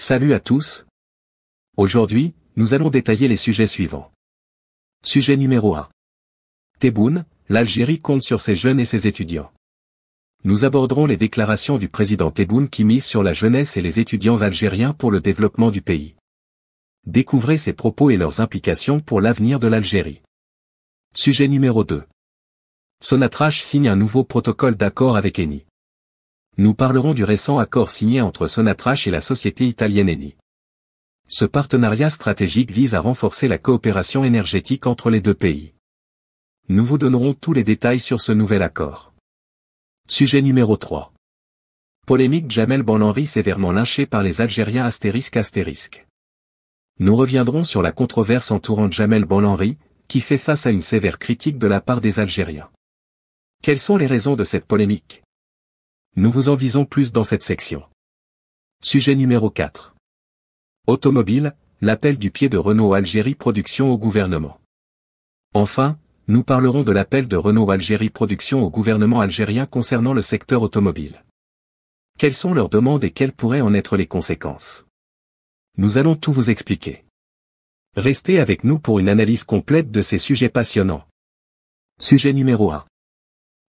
Salut à tous. Aujourd'hui, nous allons détailler les sujets suivants. Sujet numéro 1. Tebboune, l'Algérie compte sur ses jeunes et ses étudiants. Nous aborderons les déclarations du président Tebboune qui mise sur la jeunesse et les étudiants algériens pour le développement du pays. Découvrez ses propos et leurs implications pour l'avenir de l'Algérie. Sujet numéro 2. Sonatrach signe un nouveau protocole d'accord avec ENI nous parlerons du récent accord signé entre Sonatrach et la société italienne Eni. Ce partenariat stratégique vise à renforcer la coopération énergétique entre les deux pays. Nous vous donnerons tous les détails sur ce nouvel accord. Sujet numéro 3. Polémique Jamel Banlanri sévèrement lynché par les Algériens astérisque astérisque. Nous reviendrons sur la controverse entourant Jamel Banlanri, qui fait face à une sévère critique de la part des Algériens. Quelles sont les raisons de cette polémique nous vous en disons plus dans cette section. Sujet numéro 4. Automobile, l'appel du pied de Renault Algérie Production au gouvernement. Enfin, nous parlerons de l'appel de Renault Algérie Production au gouvernement algérien concernant le secteur automobile. Quelles sont leurs demandes et quelles pourraient en être les conséquences Nous allons tout vous expliquer. Restez avec nous pour une analyse complète de ces sujets passionnants. Sujet numéro 1.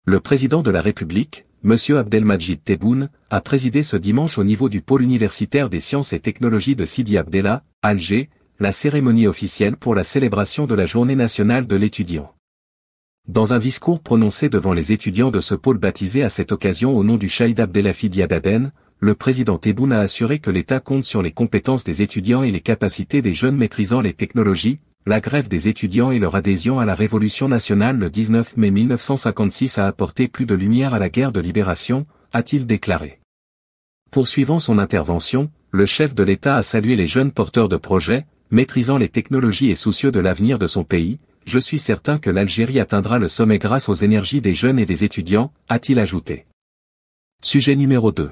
Le président de la République, M. Abdelmajid Tebboune, a présidé ce dimanche au niveau du pôle universitaire des sciences et technologies de Sidi Abdella, Alger, la cérémonie officielle pour la célébration de la Journée nationale de l'étudiant. Dans un discours prononcé devant les étudiants de ce pôle baptisé à cette occasion au nom du Shahid Abdelhafi Diadaden, le président Tebboune a assuré que l'État compte sur les compétences des étudiants et les capacités des jeunes maîtrisant les technologies, la grève des étudiants et leur adhésion à la Révolution nationale le 19 mai 1956 a apporté plus de lumière à la guerre de libération, a-t-il déclaré. Poursuivant son intervention, le chef de l'État a salué les jeunes porteurs de projets, maîtrisant les technologies et soucieux de l'avenir de son pays, je suis certain que l'Algérie atteindra le sommet grâce aux énergies des jeunes et des étudiants, a-t-il ajouté. Sujet numéro 2.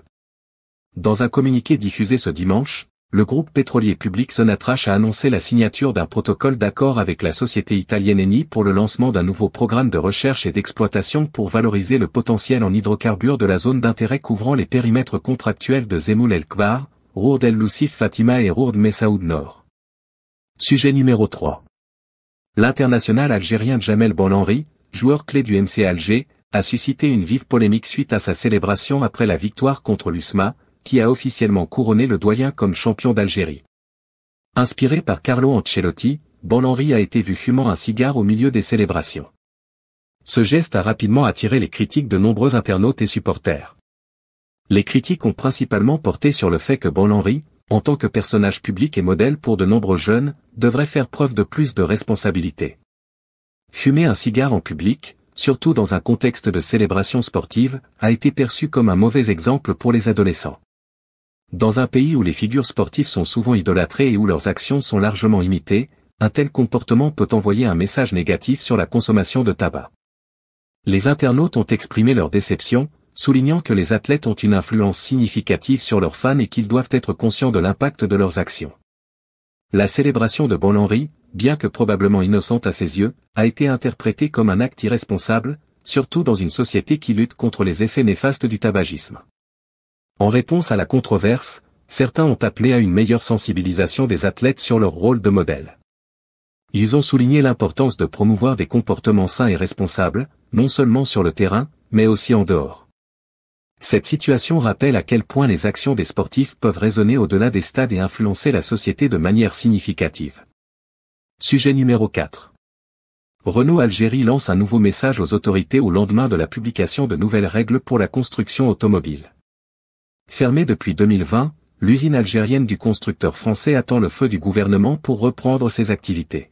Dans un communiqué diffusé ce dimanche, le groupe pétrolier public Sonatrach a annoncé la signature d'un protocole d'accord avec la société italienne Eni pour le lancement d'un nouveau programme de recherche et d'exploitation pour valoriser le potentiel en hydrocarbures de la zone d'intérêt couvrant les périmètres contractuels de Zemoul El-Kbar, Rourd el Fatima et Rourd Messaoud Nord. Sujet numéro 3. L'international algérien Jamel Bon-Henri, joueur clé du MC Alger, a suscité une vive polémique suite à sa célébration après la victoire contre l'USMA, qui a officiellement couronné le doyen comme champion d'Algérie. Inspiré par Carlo Ancelotti, Bon-Henri a été vu fumant un cigare au milieu des célébrations. Ce geste a rapidement attiré les critiques de nombreux internautes et supporters. Les critiques ont principalement porté sur le fait que Bon-Henri, en tant que personnage public et modèle pour de nombreux jeunes, devrait faire preuve de plus de responsabilité. Fumer un cigare en public, surtout dans un contexte de célébration sportive, a été perçu comme un mauvais exemple pour les adolescents. Dans un pays où les figures sportives sont souvent idolâtrées et où leurs actions sont largement imitées, un tel comportement peut envoyer un message négatif sur la consommation de tabac. Les internautes ont exprimé leur déception, soulignant que les athlètes ont une influence significative sur leurs fans et qu'ils doivent être conscients de l'impact de leurs actions. La célébration de Bon Henry, bien que probablement innocente à ses yeux, a été interprétée comme un acte irresponsable, surtout dans une société qui lutte contre les effets néfastes du tabagisme. En réponse à la controverse, certains ont appelé à une meilleure sensibilisation des athlètes sur leur rôle de modèle. Ils ont souligné l'importance de promouvoir des comportements sains et responsables, non seulement sur le terrain, mais aussi en dehors. Cette situation rappelle à quel point les actions des sportifs peuvent résonner au-delà des stades et influencer la société de manière significative. Sujet numéro 4. Renault Algérie lance un nouveau message aux autorités au lendemain de la publication de nouvelles règles pour la construction automobile. Fermée depuis 2020, l'usine algérienne du constructeur français attend le feu du gouvernement pour reprendre ses activités.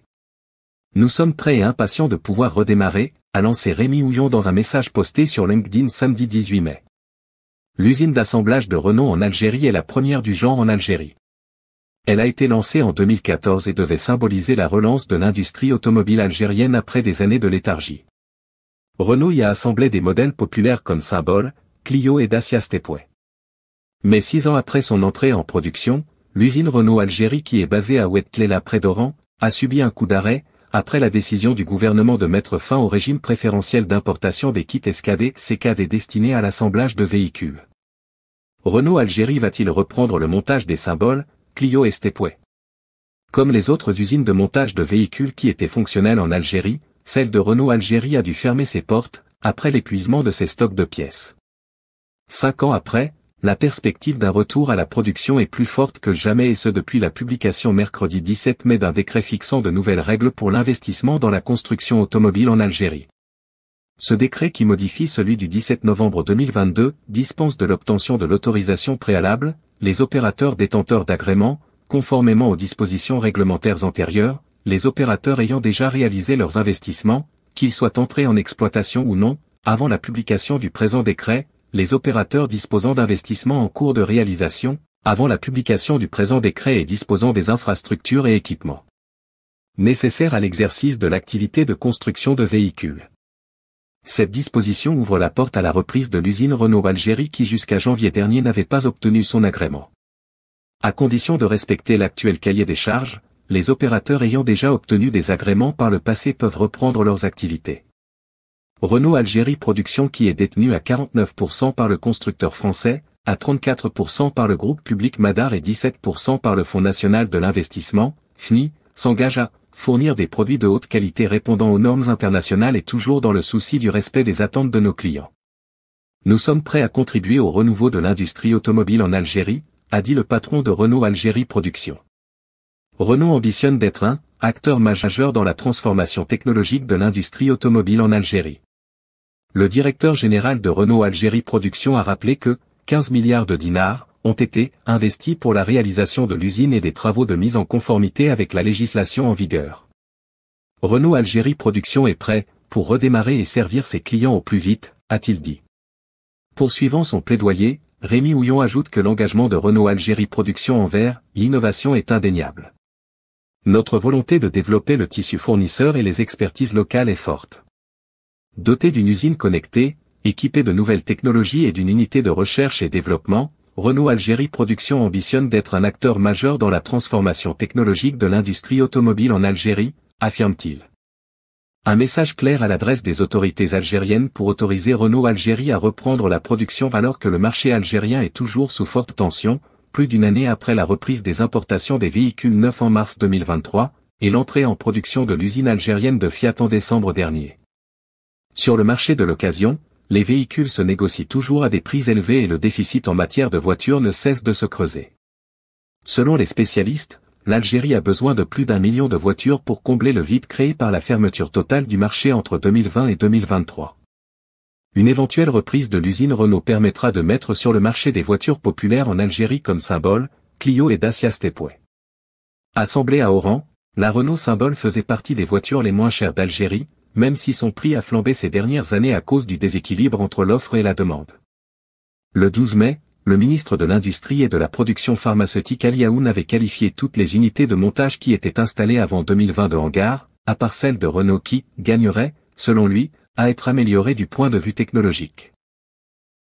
Nous sommes prêts et impatients de pouvoir redémarrer, a lancé Rémi Houillon dans un message posté sur LinkedIn samedi 18 mai. L'usine d'assemblage de Renault en Algérie est la première du genre en Algérie. Elle a été lancée en 2014 et devait symboliser la relance de l'industrie automobile algérienne après des années de léthargie. Renault y a assemblé des modèles populaires comme Symbol, Clio et Dacia Stepway. Mais six ans après son entrée en production, l'usine Renault Algérie qui est basée à Ouettlela près d'Oran, a subi un coup d'arrêt, après la décision du gouvernement de mettre fin au régime préférentiel d'importation des kits SKD CKD destinés à l'assemblage de véhicules. Renault Algérie va-t-il reprendre le montage des symboles, Clio et Stepway Comme les autres usines de montage de véhicules qui étaient fonctionnelles en Algérie, celle de Renault Algérie a dû fermer ses portes, après l'épuisement de ses stocks de pièces. Cinq ans après, la perspective d'un retour à la production est plus forte que jamais et ce depuis la publication mercredi 17 mai d'un décret fixant de nouvelles règles pour l'investissement dans la construction automobile en Algérie. Ce décret qui modifie celui du 17 novembre 2022 dispense de l'obtention de l'autorisation préalable les opérateurs détenteurs d'agréments, conformément aux dispositions réglementaires antérieures, les opérateurs ayant déjà réalisé leurs investissements, qu'ils soient entrés en exploitation ou non, avant la publication du présent décret, les opérateurs disposant d'investissements en cours de réalisation, avant la publication du présent décret et disposant des infrastructures et équipements nécessaires à l'exercice de l'activité de construction de véhicules. Cette disposition ouvre la porte à la reprise de l'usine Renault Algérie qui jusqu'à janvier dernier n'avait pas obtenu son agrément. À condition de respecter l'actuel cahier des charges, les opérateurs ayant déjà obtenu des agréments par le passé peuvent reprendre leurs activités. Renault Algérie Production qui est détenue à 49% par le constructeur français, à 34% par le groupe public Madar et 17% par le Fonds national de l'investissement, FNI, s'engage à fournir des produits de haute qualité répondant aux normes internationales et toujours dans le souci du respect des attentes de nos clients. Nous sommes prêts à contribuer au renouveau de l'industrie automobile en Algérie, a dit le patron de Renault Algérie Production. Renault ambitionne d'être un acteur majeur dans la transformation technologique de l'industrie automobile en Algérie. Le directeur général de Renault Algérie Production a rappelé que 15 milliards de dinars ont été investis pour la réalisation de l'usine et des travaux de mise en conformité avec la législation en vigueur. Renault Algérie Production est prêt pour redémarrer et servir ses clients au plus vite, a-t-il dit. Poursuivant son plaidoyer, Rémi Houillon ajoute que l'engagement de Renault Algérie Production envers l'innovation est indéniable. Notre volonté de développer le tissu fournisseur et les expertises locales est forte. Doté d'une usine connectée, équipée de nouvelles technologies et d'une unité de recherche et développement, Renault Algérie Production ambitionne d'être un acteur majeur dans la transformation technologique de l'industrie automobile en Algérie, affirme-t-il. Un message clair à l'adresse des autorités algériennes pour autoriser Renault Algérie à reprendre la production alors que le marché algérien est toujours sous forte tension, plus d'une année après la reprise des importations des véhicules neufs en mars 2023, et l'entrée en production de l'usine algérienne de Fiat en décembre dernier. Sur le marché de l'occasion, les véhicules se négocient toujours à des prix élevés et le déficit en matière de voitures ne cesse de se creuser. Selon les spécialistes, l'Algérie a besoin de plus d'un million de voitures pour combler le vide créé par la fermeture totale du marché entre 2020 et 2023. Une éventuelle reprise de l'usine Renault permettra de mettre sur le marché des voitures populaires en Algérie comme symbole, Clio et Dacia Stepway. Assemblée à Oran, la Renault Symbol faisait partie des voitures les moins chères d'Algérie, même si son prix a flambé ces dernières années à cause du déséquilibre entre l'offre et la demande. Le 12 mai, le ministre de l'Industrie et de la Production pharmaceutique Aliaoun avait qualifié toutes les unités de montage qui étaient installées avant 2020 de hangar, à part celles de Renault qui, gagnerait, selon lui, à être améliorées du point de vue technologique.